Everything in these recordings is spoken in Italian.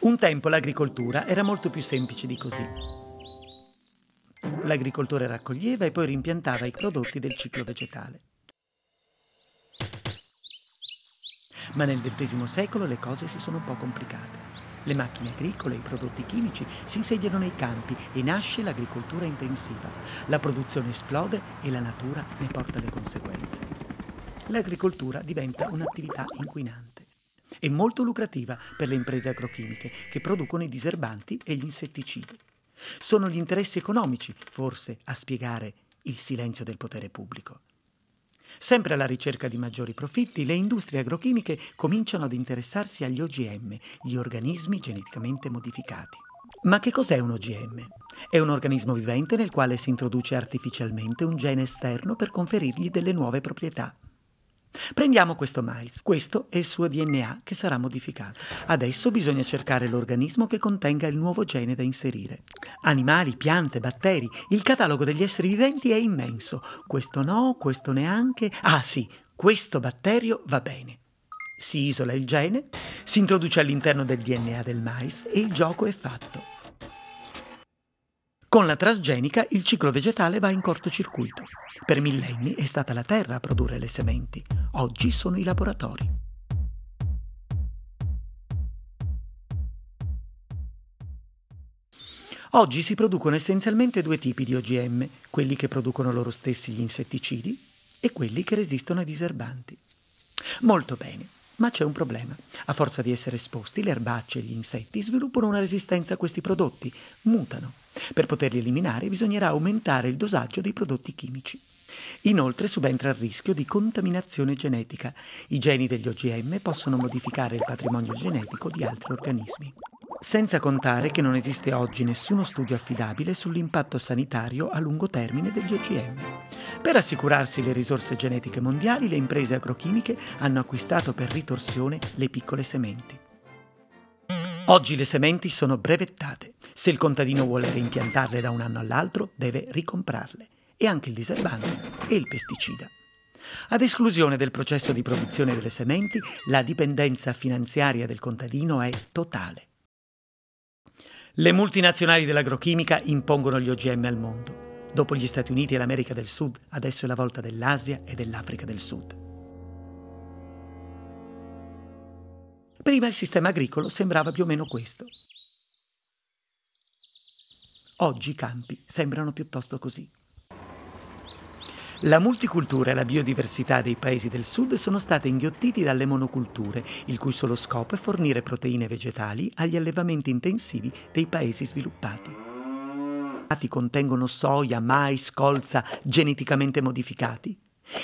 Un tempo l'agricoltura era molto più semplice di così. L'agricoltore raccoglieva e poi rimpiantava i prodotti del ciclo vegetale. Ma nel XX secolo le cose si sono un po' complicate. Le macchine agricole e i prodotti chimici si insediano nei campi e nasce l'agricoltura intensiva. La produzione esplode e la natura ne porta le conseguenze. L'agricoltura diventa un'attività inquinante e molto lucrativa per le imprese agrochimiche che producono i diserbanti e gli insetticidi. Sono gli interessi economici, forse, a spiegare il silenzio del potere pubblico. Sempre alla ricerca di maggiori profitti, le industrie agrochimiche cominciano ad interessarsi agli OGM, gli organismi geneticamente modificati. Ma che cos'è un OGM? È un organismo vivente nel quale si introduce artificialmente un gene esterno per conferirgli delle nuove proprietà. Prendiamo questo mais, questo è il suo DNA che sarà modificato. Adesso bisogna cercare l'organismo che contenga il nuovo gene da inserire. Animali, piante, batteri, il catalogo degli esseri viventi è immenso. Questo no, questo neanche. Ah sì, questo batterio va bene. Si isola il gene, si introduce all'interno del DNA del mais e il gioco è fatto. Con la transgenica il ciclo vegetale va in cortocircuito. Per millenni è stata la terra a produrre le sementi, oggi sono i laboratori. Oggi si producono essenzialmente due tipi di OGM, quelli che producono loro stessi gli insetticidi e quelli che resistono ai diserbanti. Molto bene, ma c'è un problema. A forza di essere esposti, le erbacce e gli insetti sviluppano una resistenza a questi prodotti, mutano per poterli eliminare bisognerà aumentare il dosaggio dei prodotti chimici. Inoltre subentra il rischio di contaminazione genetica. I geni degli OGM possono modificare il patrimonio genetico di altri organismi. Senza contare che non esiste oggi nessuno studio affidabile sull'impatto sanitario a lungo termine degli OGM. Per assicurarsi le risorse genetiche mondiali, le imprese agrochimiche hanno acquistato per ritorsione le piccole sementi. Oggi le sementi sono brevettate. Se il contadino vuole rimpiantarle da un anno all'altro, deve ricomprarle, e anche il diserbante e il pesticida. Ad esclusione del processo di produzione delle sementi, la dipendenza finanziaria del contadino è totale. Le multinazionali dell'agrochimica impongono gli OGM al mondo. Dopo gli Stati Uniti e l'America del Sud, adesso è la volta dell'Asia e dell'Africa del Sud. Prima il sistema agricolo sembrava più o meno questo. Oggi i campi sembrano piuttosto così. La multicultura e la biodiversità dei paesi del sud sono state inghiottiti dalle monoculture, il cui solo scopo è fornire proteine vegetali agli allevamenti intensivi dei paesi sviluppati. I contengono soia, mais, colza, geneticamente modificati.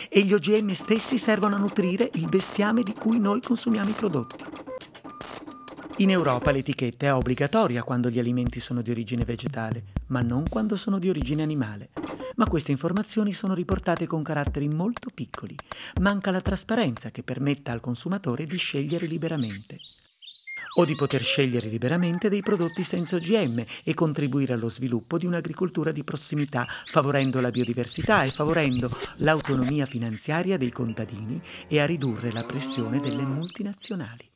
E gli OGM stessi servono a nutrire il bestiame di cui noi consumiamo i prodotti. In Europa l'etichetta è obbligatoria quando gli alimenti sono di origine vegetale, ma non quando sono di origine animale. Ma queste informazioni sono riportate con caratteri molto piccoli. Manca la trasparenza che permetta al consumatore di scegliere liberamente. O di poter scegliere liberamente dei prodotti senza OGM e contribuire allo sviluppo di un'agricoltura di prossimità, favorendo la biodiversità e favorendo l'autonomia finanziaria dei contadini e a ridurre la pressione delle multinazionali.